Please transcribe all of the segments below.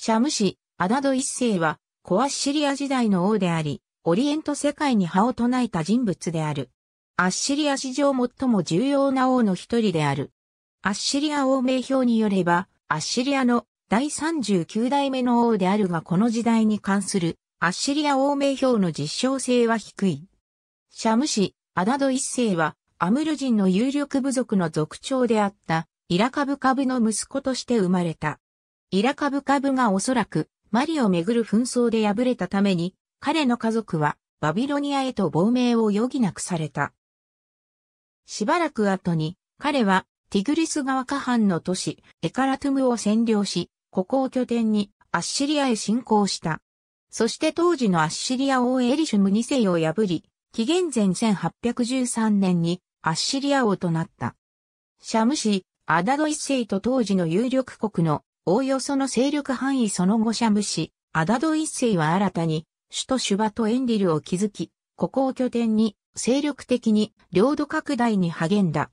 シャム氏、アダド一世は、コアッシリア時代の王であり、オリエント世界に派を唱えた人物である。アッシリア史上最も重要な王の一人である。アッシリア王名表によれば、アッシリアの第39代目の王であるがこの時代に関するアッシリア王名表の実証性は低い。シャム氏、アダド一世は、アムル人の有力部族の族長であった、イラカブカブの息子として生まれた。イラカブカブがおそらくマリをめぐる紛争で敗れたために、彼の家族はバビロニアへと亡命を余儀なくされた。しばらく後に、彼はティグリス川下半の都市エカラトゥムを占領し、ここを拠点にアッシリアへ侵攻した。そして当時のアッシリア王エリシュム2世を破り、紀元前1813年にアッシリア王となった。シャムシ、アダド1世と当時の有力国のおおよその勢力範囲その後シャムシ、アダド一世は新たに、首都シュバとエンリルを築き、ここを拠点に、精力的に領土拡大に励んだ。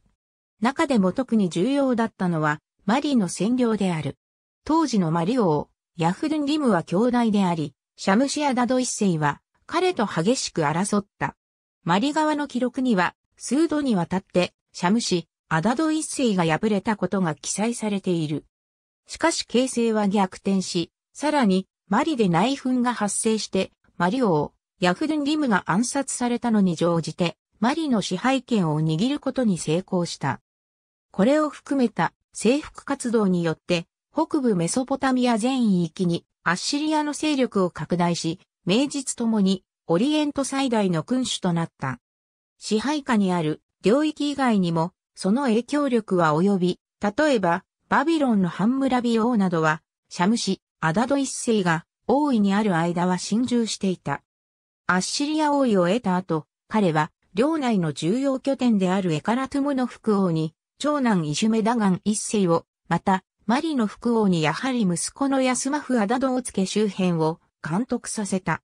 中でも特に重要だったのは、マリの占領である。当時のマリ王、ヤフルンリムは兄弟であり、シャムシアダド一世は、彼と激しく争った。マリ側の記録には、数度にわたって、シャムシ、アダド一世が敗れたことが記載されている。しかし形勢は逆転し、さらにマリで内紛が発生して、マリ王、ヤフルン・リムが暗殺されたのに乗じて、マリの支配権を握ることに成功した。これを含めた征服活動によって、北部メソポタミア全域にアッシリアの勢力を拡大し、名実ともにオリエント最大の君主となった。支配下にある領域以外にも、その影響力は及び、例えば、バビロンのハンムラビ王などは、シャムシ、アダド一世が王位にある間は侵入していた。アッシリア王位を得た後、彼は、領内の重要拠点であるエカラトゥムの副王に、長男イシュメダガン一世を、また、マリの副王にやはり息子のヤスマフアダドをつけ周辺を監督させた。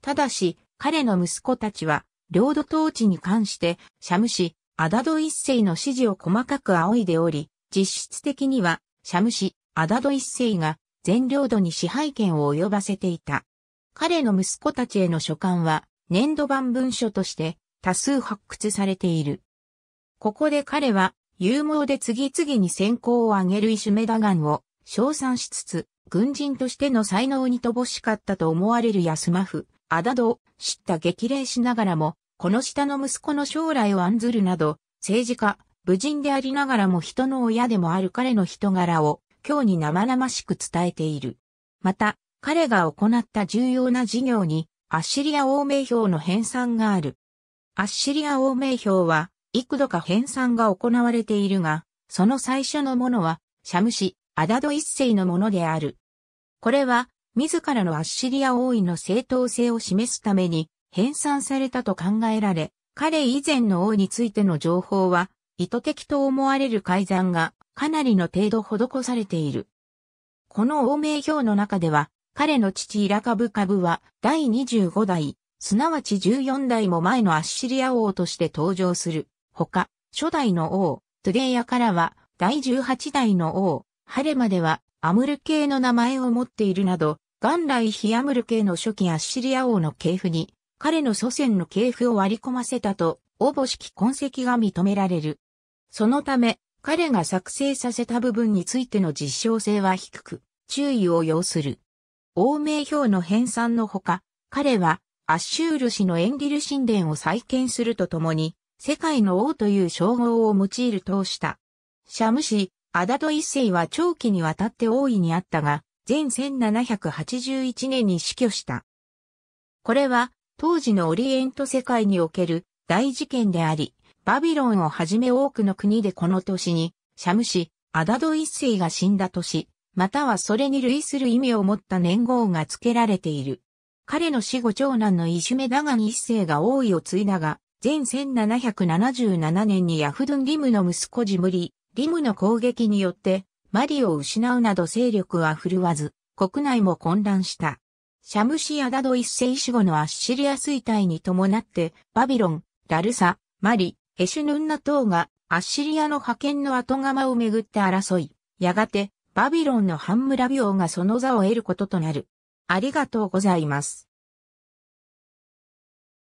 ただし、彼の息子たちは、領土統治に関して、シャムシ、アダド一世の指示を細かく仰いでおり、実質的には、シャムシ、アダド一世が全領土に支配権を及ばせていた。彼の息子たちへの書簡は、年度版文書として多数発掘されている。ここで彼は、勇猛で次々に先行を上げるイシュメダガンを称賛しつつ、軍人としての才能に乏しかったと思われるヤスマフ、アダドを知った激励しながらも、この下の息子の将来を案ずるなど、政治家、武人でありながらも人の親でもある彼の人柄を今日に生々しく伝えている。また、彼が行った重要な事業にアッシリア王名表の編纂がある。アッシリア王名表は幾度か編纂が行われているが、その最初のものはシャムシ、アダド一世のものである。これは自らのアッシリア王位の正当性を示すために編纂されたと考えられ、彼以前の王についての情報は意図的と思われる改ざんがかなりの程度施されている。この王名表の中では、彼の父イラカブカブは第25代、すなわち14代も前のアッシリア王として登場する。ほか、初代の王、トゥデイヤからは第18代の王、ハレまではアムル系の名前を持っているなど、元来ヒアムル系の初期アッシリア王の系譜に、彼の祖先の系譜を割り込ませたと、おぼしき痕跡が認められる。そのため、彼が作成させた部分についての実証性は低く、注意を要する。欧米表の編纂のほか、彼は、アッシュール氏のエンディル神殿を再建するとともに、世界の王という称号を用いるとした。シャム氏、アダド一世は長期にわたって大いにあったが、全1781年に死去した。これは、当時のオリエント世界における大事件であり、バビロンをはじめ多くの国でこの年に、シャムシ、アダド一世が死んだ年、またはそれに類する意味を持った年号が付けられている。彼の死後長男のイシュメダガン一世が王位を継いだが、前1777年にヤフドゥン・リムの息子ジムリ、リムの攻撃によって、マリを失うなど勢力は振るわず、国内も混乱した。シャムシアダド一世死後のアッシリア衰退に伴って、バビロン、ラルサ、マリ、エシュヌンナ島がアッシリアの覇権の後釜をめぐって争い、やがてバビロンのハンムラ病がその座を得ることとなる。ありがとうございます。